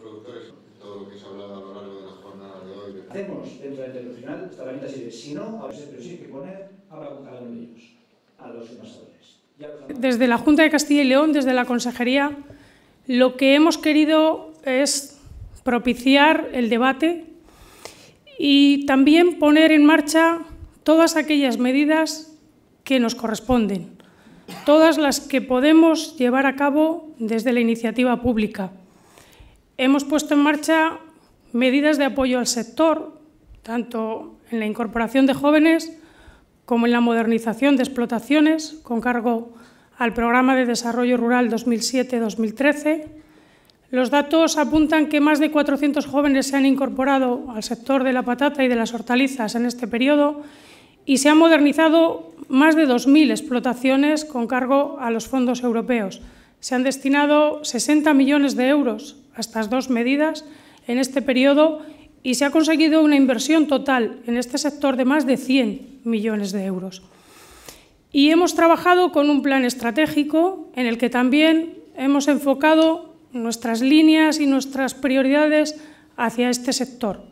productores, todo lo que se ha hablado a lo largo de la jornada de hoy. Hacemos dentro del internacional esta herramienta sirve, si no, a veces, pero sí hay que poner a cada uno de ellos, a los envasadores. Desde la Junta de Castilla y León, desde la Consejería, lo que hemos querido es propiciar el debate y también poner en marcha todas aquellas medidas que nos corresponden, todas las que podemos llevar a cabo desde la iniciativa pública. Hemos puesto en marcha medidas de apoyo al sector, tanto en la incorporación de jóvenes como en la modernización de explotaciones, con cargo al Programa de Desarrollo Rural 2007-2013. Los datos apuntan que más de 400 jóvenes se han incorporado al sector de la patata y de las hortalizas en este periodo y se han modernizado más de 2.000 explotaciones con cargo a los fondos europeos. Se han destinado 60 millones de euros estas dos medidas en este periodo y se ha conseguido una inversión total en este sector de más de 100 millones de euros. Y hemos trabajado con un plan estratégico en el que también hemos enfocado nuestras líneas y nuestras prioridades hacia este sector,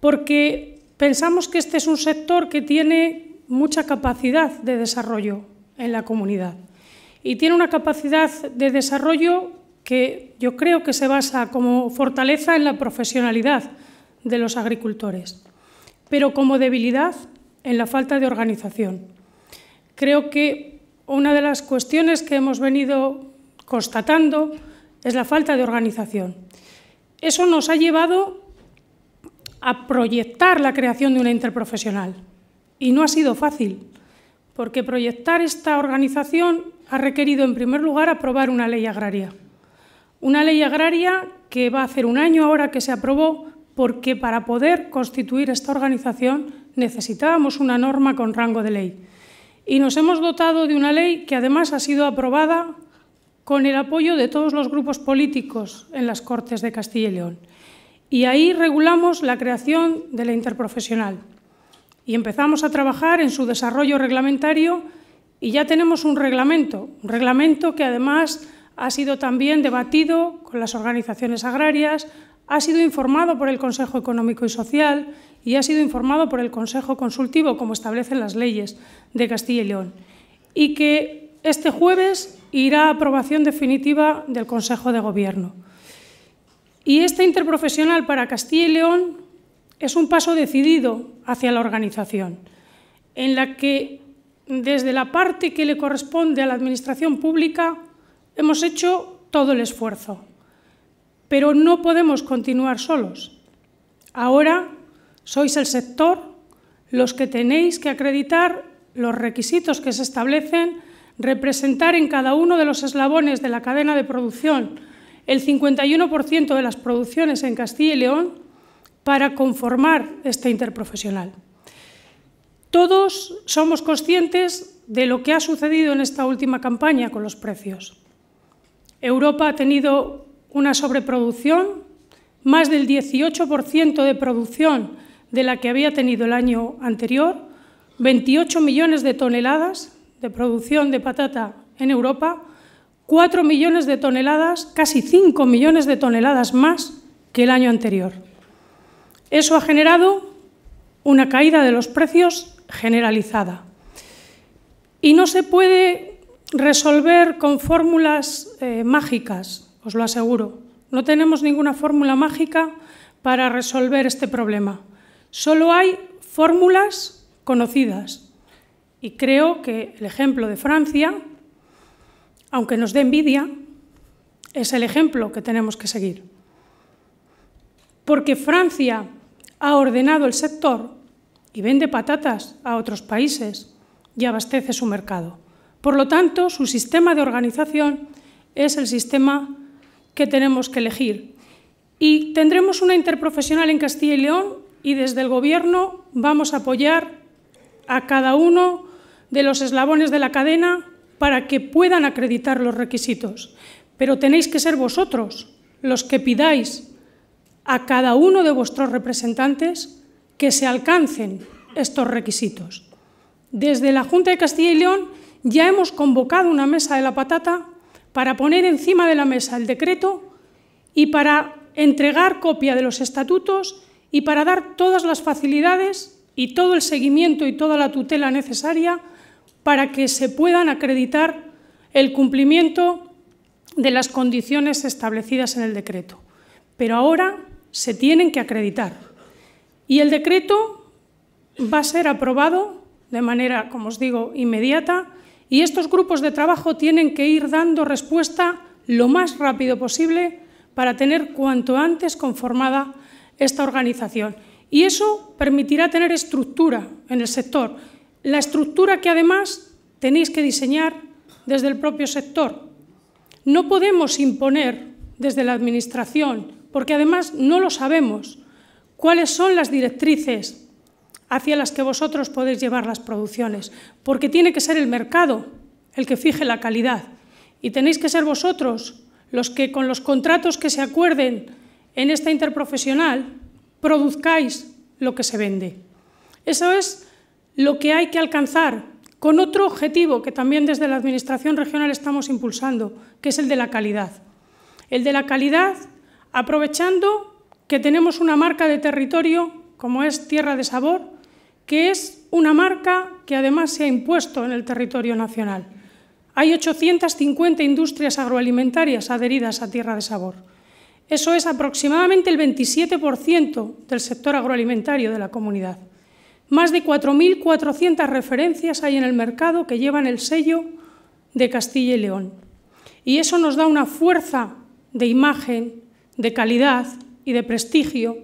porque pensamos que este es un sector que tiene mucha capacidad de desarrollo en la comunidad y tiene una capacidad de desarrollo que yo creo que se basa como fortaleza en la profesionalidad de los agricultores, pero como debilidad en la falta de organización. Creo que una de las cuestiones que hemos venido constatando es la falta de organización. Eso nos ha llevado a proyectar la creación de una interprofesional y no ha sido fácil, porque proyectar esta organización ha requerido en primer lugar aprobar una ley agraria. Una ley agraria que va a hacer un año ahora que se aprobó porque para poder constituir esta organización necesitábamos una norma con rango de ley. Y nos hemos dotado de una ley que además ha sido aprobada con el apoyo de todos los grupos políticos en las Cortes de Castilla y León. Y ahí regulamos la creación de la interprofesional. Y empezamos a trabajar en su desarrollo reglamentario y ya tenemos un reglamento, un reglamento que además ha sido también debatido con las organizaciones agrarias, ha sido informado por el Consejo Económico y Social y ha sido informado por el Consejo Consultivo, como establecen las leyes de Castilla y León, y que este jueves irá a aprobación definitiva del Consejo de Gobierno. Y este interprofesional para Castilla y León es un paso decidido hacia la organización, en la que desde la parte que le corresponde a la Administración Pública Hemos hecho todo el esfuerzo, pero no podemos continuar solos. Ahora sois el sector los que tenéis que acreditar los requisitos que se establecen, representar en cada uno de los eslabones de la cadena de producción el 51% de las producciones en Castilla y León para conformar este interprofesional. Todos somos conscientes de lo que ha sucedido en esta última campaña con los precios. Europa ha tenido una sobreproducción, más del 18% de producción de la que había tenido el año anterior, 28 millones de toneladas de producción de patata en Europa, 4 millones de toneladas, casi 5 millones de toneladas más que el año anterior. Eso ha generado una caída de los precios generalizada. Y no se puede resolver con fórmulas eh, mágicas, os lo aseguro. No tenemos ninguna fórmula mágica para resolver este problema. Solo hay fórmulas conocidas. Y creo que el ejemplo de Francia, aunque nos dé envidia, es el ejemplo que tenemos que seguir. Porque Francia ha ordenado el sector y vende patatas a otros países y abastece su mercado. Por lo tanto, su sistema de organización es el sistema que tenemos que elegir. Y tendremos una interprofesional en Castilla y León y desde el Gobierno vamos a apoyar a cada uno de los eslabones de la cadena para que puedan acreditar los requisitos. Pero tenéis que ser vosotros los que pidáis a cada uno de vuestros representantes que se alcancen estos requisitos. Desde la Junta de Castilla y León ya hemos convocado una mesa de la patata para poner encima de la mesa el decreto y para entregar copia de los estatutos y para dar todas las facilidades y todo el seguimiento y toda la tutela necesaria para que se puedan acreditar el cumplimiento de las condiciones establecidas en el decreto. Pero ahora se tienen que acreditar. Y el decreto va a ser aprobado de manera, como os digo, inmediata y estos grupos de trabajo tienen que ir dando respuesta lo más rápido posible para tener cuanto antes conformada esta organización. Y eso permitirá tener estructura en el sector, la estructura que además tenéis que diseñar desde el propio sector. No podemos imponer desde la Administración, porque además no lo sabemos, cuáles son las directrices hacia las que vosotros podéis llevar las producciones, porque tiene que ser el mercado el que fije la calidad y tenéis que ser vosotros los que con los contratos que se acuerden en esta interprofesional produzcáis lo que se vende. Eso es lo que hay que alcanzar con otro objetivo que también desde la Administración Regional estamos impulsando, que es el de la calidad. El de la calidad aprovechando que tenemos una marca de territorio como es Tierra de Sabor, que es una marca que además se ha impuesto en el territorio nacional. Hay 850 industrias agroalimentarias adheridas a Tierra de Sabor. Eso es aproximadamente el 27% del sector agroalimentario de la comunidad. Más de 4.400 referencias hay en el mercado que llevan el sello de Castilla y León. Y eso nos da una fuerza de imagen, de calidad y de prestigio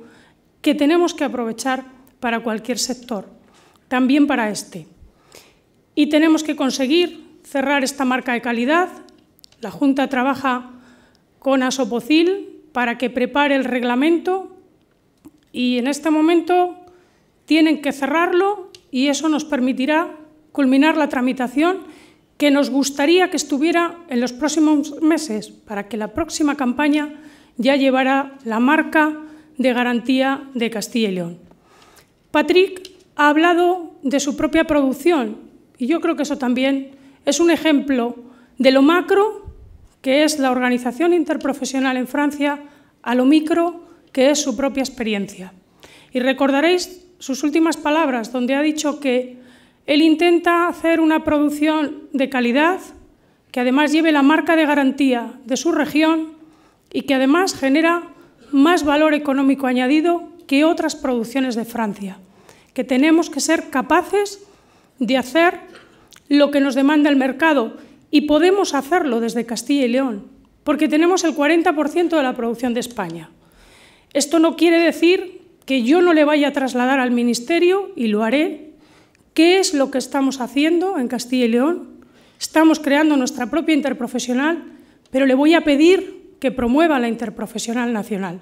que tenemos que aprovechar para cualquier sector también para este. Y tenemos que conseguir cerrar esta marca de calidad. La Junta trabaja con Asopocil para que prepare el reglamento y en este momento tienen que cerrarlo y eso nos permitirá culminar la tramitación que nos gustaría que estuviera en los próximos meses para que la próxima campaña ya llevara la marca de garantía de Castilla y León. Patrick ha hablado de su propia producción y yo creo que eso también es un ejemplo de lo macro que es la organización interprofesional en Francia a lo micro que es su propia experiencia. Y recordaréis sus últimas palabras donde ha dicho que él intenta hacer una producción de calidad que además lleve la marca de garantía de su región y que además genera más valor económico añadido que otras producciones de Francia que tenemos que ser capaces de hacer lo que nos demanda el mercado y podemos hacerlo desde Castilla y León, porque tenemos el 40% de la producción de España. Esto no quiere decir que yo no le vaya a trasladar al Ministerio, y lo haré, qué es lo que estamos haciendo en Castilla y León. Estamos creando nuestra propia interprofesional, pero le voy a pedir que promueva la interprofesional nacional.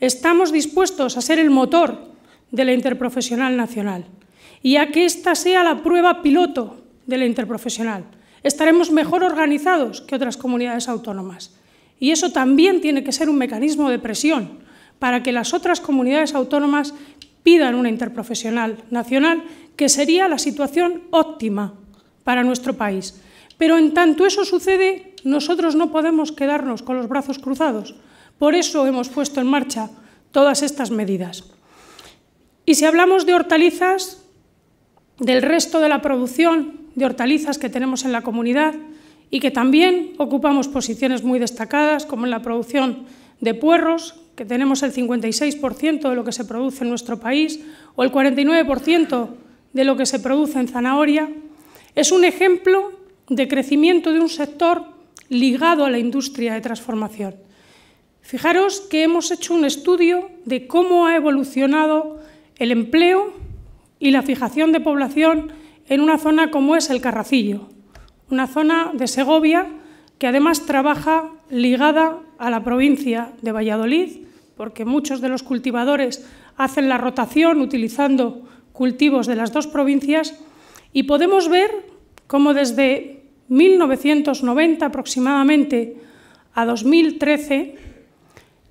Estamos dispuestos a ser el motor de la Interprofesional Nacional y a que esta sea la prueba piloto de la Interprofesional. Estaremos mejor organizados que otras comunidades autónomas y eso también tiene que ser un mecanismo de presión para que las otras comunidades autónomas pidan una interprofesional nacional, que sería la situación óptima para nuestro país. Pero en tanto eso sucede, nosotros no podemos quedarnos con los brazos cruzados. Por eso hemos puesto en marcha todas estas medidas. Y si hablamos de hortalizas, del resto de la producción de hortalizas que tenemos en la comunidad y que también ocupamos posiciones muy destacadas, como en la producción de puerros, que tenemos el 56% de lo que se produce en nuestro país, o el 49% de lo que se produce en zanahoria, es un ejemplo de crecimiento de un sector ligado a la industria de transformación. Fijaros que hemos hecho un estudio de cómo ha evolucionado el empleo y la fijación de población en una zona como es el Carracillo, una zona de Segovia que además trabaja ligada a la provincia de Valladolid, porque muchos de los cultivadores hacen la rotación utilizando cultivos de las dos provincias, y podemos ver cómo desde 1990 aproximadamente a 2013,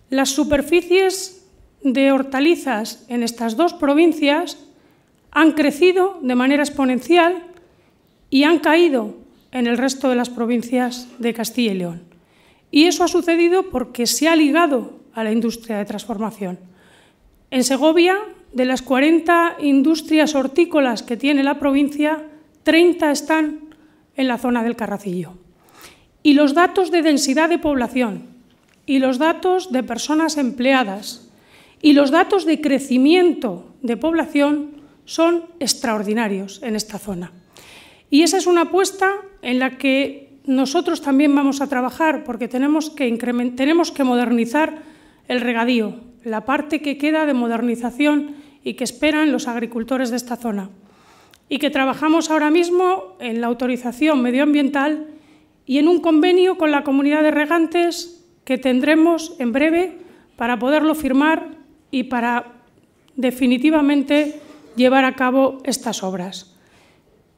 las superficies de hortalizas en estas dos provincias han crecido de manera exponencial y han caído en el resto de las provincias de Castilla y León. Y eso ha sucedido porque se ha ligado a la industria de transformación. En Segovia, de las 40 industrias hortícolas que tiene la provincia, 30 están en la zona del Carracillo. Y los datos de densidad de población y los datos de personas empleadas y los datos de crecimiento de población son extraordinarios en esta zona. Y esa es una apuesta en la que nosotros también vamos a trabajar porque tenemos que, tenemos que modernizar el regadío, la parte que queda de modernización y que esperan los agricultores de esta zona. Y que trabajamos ahora mismo en la autorización medioambiental y en un convenio con la comunidad de regantes que tendremos en breve para poderlo firmar y para definitivamente llevar a cabo estas obras.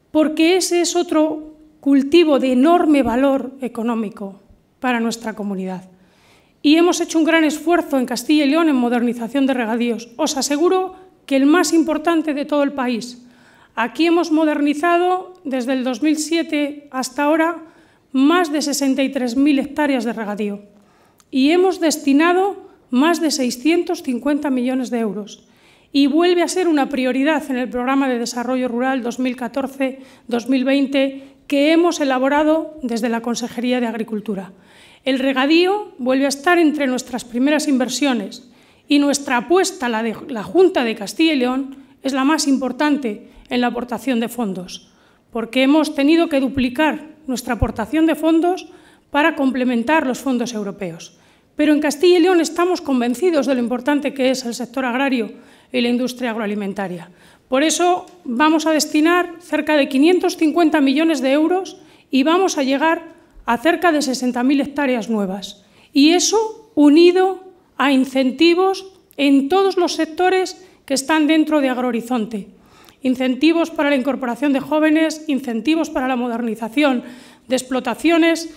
Porque ese es otro cultivo de enorme valor económico para nuestra comunidad. Y hemos hecho un gran esfuerzo en Castilla y León en modernización de regadíos. Os aseguro que el más importante de todo el país. Aquí hemos modernizado desde el 2007 hasta ahora más de 63.000 hectáreas de regadío y hemos destinado más de 650 millones de euros y vuelve a ser una prioridad en el Programa de Desarrollo Rural 2014-2020 que hemos elaborado desde la Consejería de Agricultura. El regadío vuelve a estar entre nuestras primeras inversiones y nuestra apuesta, la de la Junta de Castilla y León, es la más importante en la aportación de fondos, porque hemos tenido que duplicar nuestra aportación de fondos para complementar los fondos europeos. Pero en Castilla y León estamos convencidos de lo importante que es el sector agrario y la industria agroalimentaria. Por eso vamos a destinar cerca de 550 millones de euros y vamos a llegar a cerca de 60.000 hectáreas nuevas. Y eso unido a incentivos en todos los sectores que están dentro de Agrohorizonte. Incentivos para la incorporación de jóvenes, incentivos para la modernización de explotaciones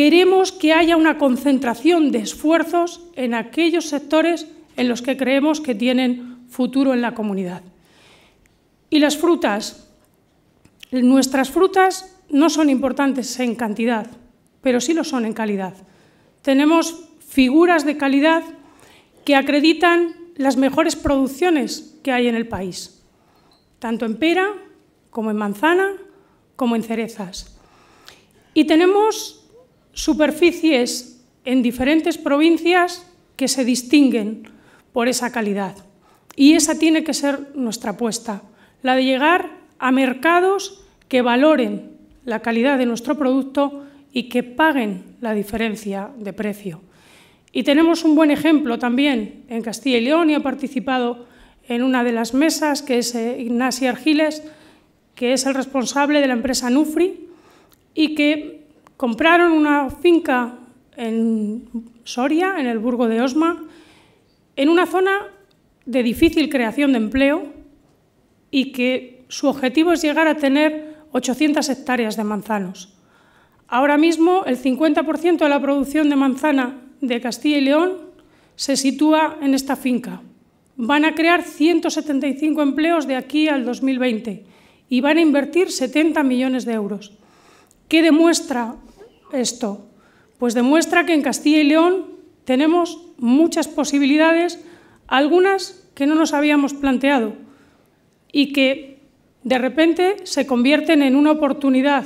queremos que haya una concentración de esfuerzos en aquellos sectores en los que creemos que tienen futuro en la comunidad. Y las frutas. Nuestras frutas no son importantes en cantidad, pero sí lo son en calidad. Tenemos figuras de calidad que acreditan las mejores producciones que hay en el país, tanto en pera como en manzana, como en cerezas. Y tenemos superficies en diferentes provincias que se distinguen por esa calidad. Y esa tiene que ser nuestra apuesta, la de llegar a mercados que valoren la calidad de nuestro producto y que paguen la diferencia de precio. Y tenemos un buen ejemplo también en Castilla y León y he participado en una de las mesas, que es eh, Ignacio Argiles, que es el responsable de la empresa Nufri y que compraron una finca en Soria, en el Burgo de Osma, en una zona de difícil creación de empleo y que su objetivo es llegar a tener 800 hectáreas de manzanos. Ahora mismo el 50% de la producción de manzana de Castilla y León se sitúa en esta finca. Van a crear 175 empleos de aquí al 2020 y van a invertir 70 millones de euros. ¿Qué demuestra esto? Pues demuestra que en Castilla y León tenemos muchas posibilidades, algunas que no nos habíamos planteado y que de repente se convierten en una oportunidad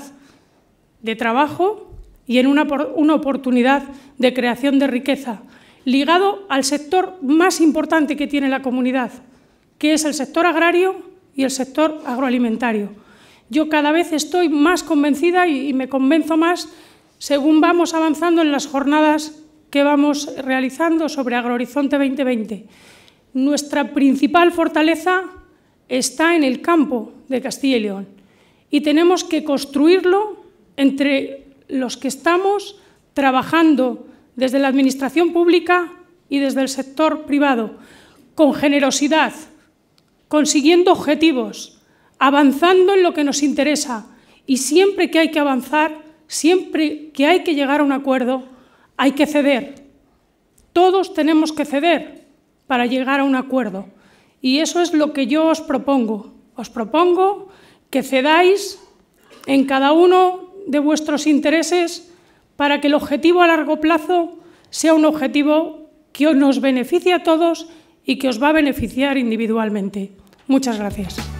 de trabajo y en una, oportunidad de creación de riqueza, ligado al sector más importante que tiene la comunidad, que es el sector agrario y el sector agroalimentario. Yo cada vez estoy más convencida y, y me convenzo más según vamos avanzando en las jornadas que vamos realizando sobre Agrohorizonte 2020. Nuestra principal fortaleza está en el campo de Castilla y León y tenemos que construirlo entre los que estamos trabajando desde la Administración Pública y desde el sector privado, con generosidad, consiguiendo objetivos, avanzando en lo que nos interesa y siempre que hay que avanzar, siempre que hay que llegar a un acuerdo, hay que ceder. Todos tenemos que ceder para llegar a un acuerdo. Y eso es lo que yo os propongo. Os propongo que cedáis en cada uno de vuestros intereses para que el objetivo a largo plazo sea un objetivo que nos beneficie a todos y que os va a beneficiar individualmente. Muchas gracias.